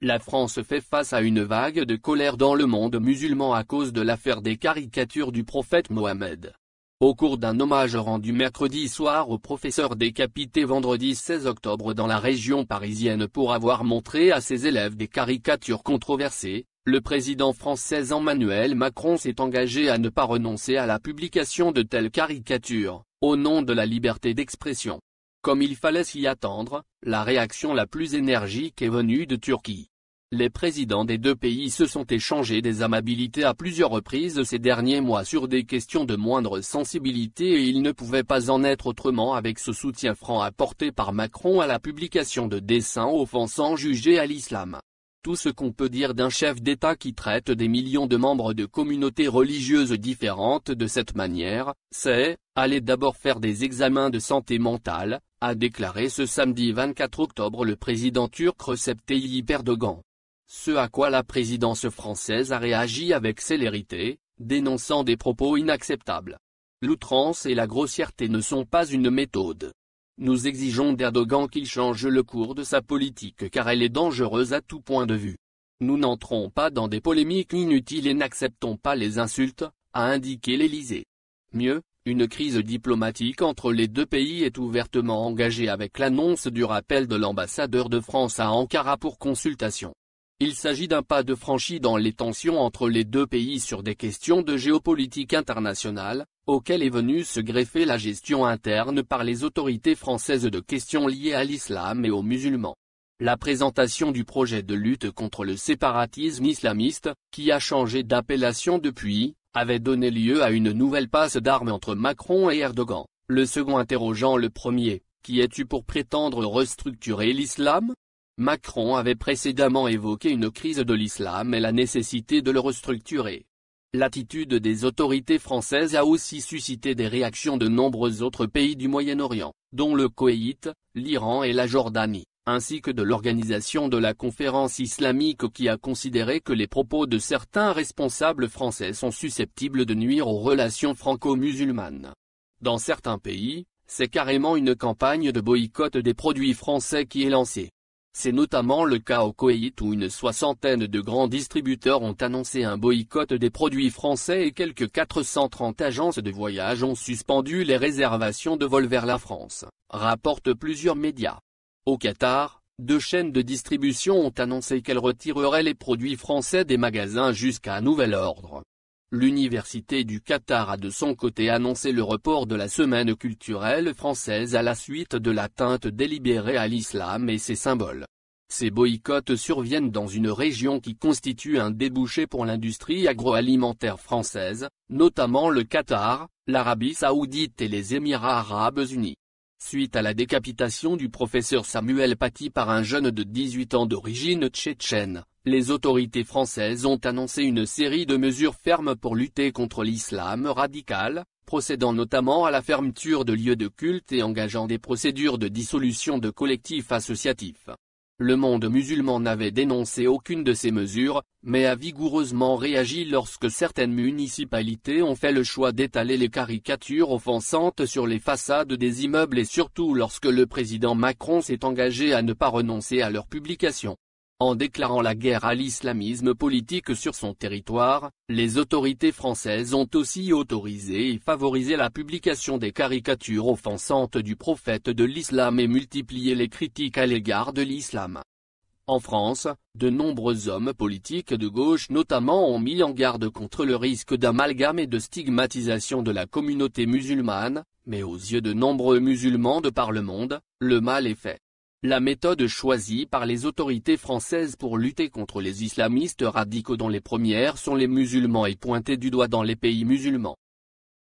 La France fait face à une vague de colère dans le monde musulman à cause de l'affaire des caricatures du prophète Mohamed au cours d'un hommage rendu mercredi soir au professeur décapité vendredi 16 octobre dans la région parisienne pour avoir montré à ses élèves des caricatures controversées, le président français Emmanuel Macron s'est engagé à ne pas renoncer à la publication de telles caricatures, au nom de la liberté d'expression. Comme il fallait s'y attendre, la réaction la plus énergique est venue de Turquie. Les présidents des deux pays se sont échangés des amabilités à plusieurs reprises ces derniers mois sur des questions de moindre sensibilité et il ne pouvait pas en être autrement avec ce soutien franc apporté par Macron à la publication de dessins offensants jugés à l'islam. Tout ce qu'on peut dire d'un chef d'État qui traite des millions de membres de communautés religieuses différentes de cette manière, c'est « aller d'abord faire des examens de santé mentale », a déclaré ce samedi 24 octobre le président turc Recep Tayyip Erdogan. Ce à quoi la présidence française a réagi avec célérité, dénonçant des propos inacceptables. L'outrance et la grossièreté ne sont pas une méthode. Nous exigeons d'Erdogan qu'il change le cours de sa politique car elle est dangereuse à tout point de vue. Nous n'entrons pas dans des polémiques inutiles et n'acceptons pas les insultes, a indiqué l'Élysée. Mieux, une crise diplomatique entre les deux pays est ouvertement engagée avec l'annonce du rappel de l'ambassadeur de France à Ankara pour consultation. Il s'agit d'un pas de franchi dans les tensions entre les deux pays sur des questions de géopolitique internationale, auxquelles est venue se greffer la gestion interne par les autorités françaises de questions liées à l'islam et aux musulmans. La présentation du projet de lutte contre le séparatisme islamiste, qui a changé d'appellation depuis, avait donné lieu à une nouvelle passe d'armes entre Macron et Erdogan, le second interrogeant le premier, qui es-tu pour prétendre restructurer l'islam Macron avait précédemment évoqué une crise de l'islam et la nécessité de le restructurer. L'attitude des autorités françaises a aussi suscité des réactions de nombreux autres pays du Moyen-Orient, dont le Koweït, l'Iran et la Jordanie, ainsi que de l'organisation de la conférence islamique qui a considéré que les propos de certains responsables français sont susceptibles de nuire aux relations franco-musulmanes. Dans certains pays, c'est carrément une campagne de boycott des produits français qui est lancée. C'est notamment le cas au Koweït où une soixantaine de grands distributeurs ont annoncé un boycott des produits français et quelques 430 agences de voyage ont suspendu les réservations de vol vers la France, rapportent plusieurs médias. Au Qatar, deux chaînes de distribution ont annoncé qu'elles retireraient les produits français des magasins jusqu'à nouvel ordre. L'Université du Qatar a de son côté annoncé le report de la semaine culturelle française à la suite de l'atteinte délibérée à l'islam et ses symboles. Ces boycotts surviennent dans une région qui constitue un débouché pour l'industrie agroalimentaire française, notamment le Qatar, l'Arabie saoudite et les Émirats arabes unis. Suite à la décapitation du professeur Samuel Paty par un jeune de 18 ans d'origine tchétchène, les autorités françaises ont annoncé une série de mesures fermes pour lutter contre l'islam radical, procédant notamment à la fermeture de lieux de culte et engageant des procédures de dissolution de collectifs associatifs. Le monde musulman n'avait dénoncé aucune de ces mesures, mais a vigoureusement réagi lorsque certaines municipalités ont fait le choix d'étaler les caricatures offensantes sur les façades des immeubles et surtout lorsque le président Macron s'est engagé à ne pas renoncer à leur publication. En déclarant la guerre à l'islamisme politique sur son territoire, les autorités françaises ont aussi autorisé et favorisé la publication des caricatures offensantes du prophète de l'islam et multiplié les critiques à l'égard de l'islam. En France, de nombreux hommes politiques de gauche notamment ont mis en garde contre le risque d'amalgame et de stigmatisation de la communauté musulmane, mais aux yeux de nombreux musulmans de par le monde, le mal est fait. La méthode choisie par les autorités françaises pour lutter contre les islamistes radicaux dont les premières sont les musulmans est pointée du doigt dans les pays musulmans.